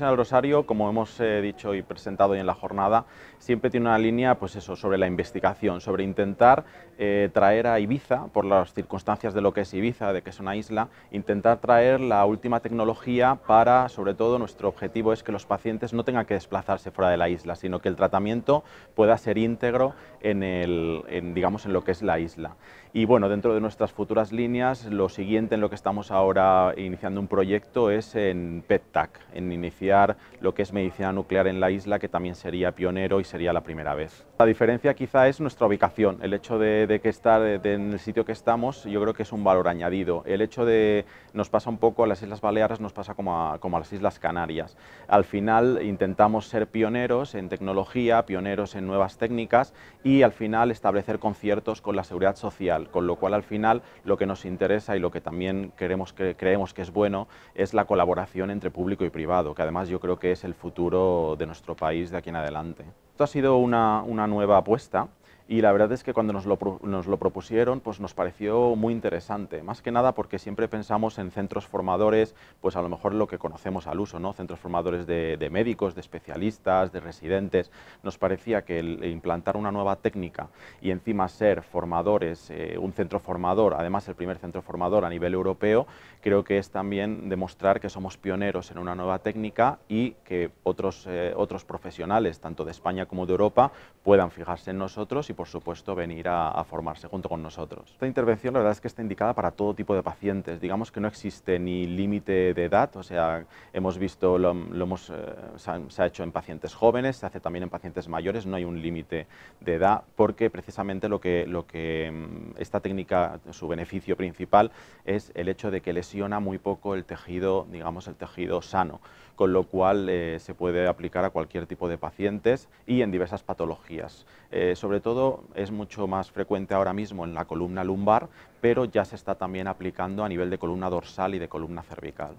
en el Rosario, como hemos eh, dicho y presentado hoy en la jornada, siempre tiene una línea pues eso, sobre la investigación, sobre intentar eh, traer a Ibiza, por las circunstancias de lo que es Ibiza, de que es una isla, intentar traer la última tecnología para, sobre todo, nuestro objetivo es que los pacientes no tengan que desplazarse fuera de la isla, sino que el tratamiento pueda ser íntegro en, el, digamos, en lo que es la isla. Y bueno, dentro de nuestras futuras líneas, lo siguiente en lo que estamos ahora iniciando un proyecto es en PETTAC, en iniciar lo que es medicina nuclear en la isla, que también sería pionero y sería la primera vez. La diferencia quizá es nuestra ubicación, el hecho de, que estar en el sitio que estamos yo creo que es un valor añadido. El hecho de, nos pasa un poco a las Islas Baleares, nos pasa como a, como a las Islas Canarias. Al final intentamos ser pioneros en tecnología, pioneros en nuevas técnicas y al final establecer conciertos con la seguridad social, con lo cual al final lo que nos interesa y lo que también queremos, que, creemos que es bueno es la colaboración entre público y privado que además yo creo que es el futuro de nuestro país de aquí en adelante. Esto ha sido una nueva apuesta y la verdad es que cuando nos lo, propusieron pues nos pareció muy interesante, más que nada porque siempre pensamos en centros formadores, pues a lo mejor lo que conocemos al uso, ¿no? centros formadores de, médicos, de especialistas, de residentes, nos parecía que implantar una nueva técnica y encima ser formadores, eh, un centro formador, además el primer centro formador a nivel europeo, creo que es también demostrar que somos pioneros en una nueva técnica y que otros, eh, otros profesionales, tanto de España como de Europa, puedan fijarse en nosotros por supuesto, venir a, formarse junto con nosotros. Esta intervención, la verdad es que está indicada para todo tipo de pacientes. Digamos que no existe ni límite de edad, o sea, hemos visto, lo, hemos, eh, se, ha, hecho en pacientes jóvenes, se hace también en pacientes mayores, no hay un límite de edad, porque precisamente lo que, lo que mm, esta técnica, su beneficio principal, es el hecho de que lesiona muy poco el tejido, digamos, el tejido sano, con lo cual eh, se puede aplicar a cualquier tipo de pacientes y en diversas patologías. Eh, sobre todo es mucho más frecuente ahora mismo en la columna lumbar, pero ya se está también aplicando a nivel de columna dorsal y de columna cervical.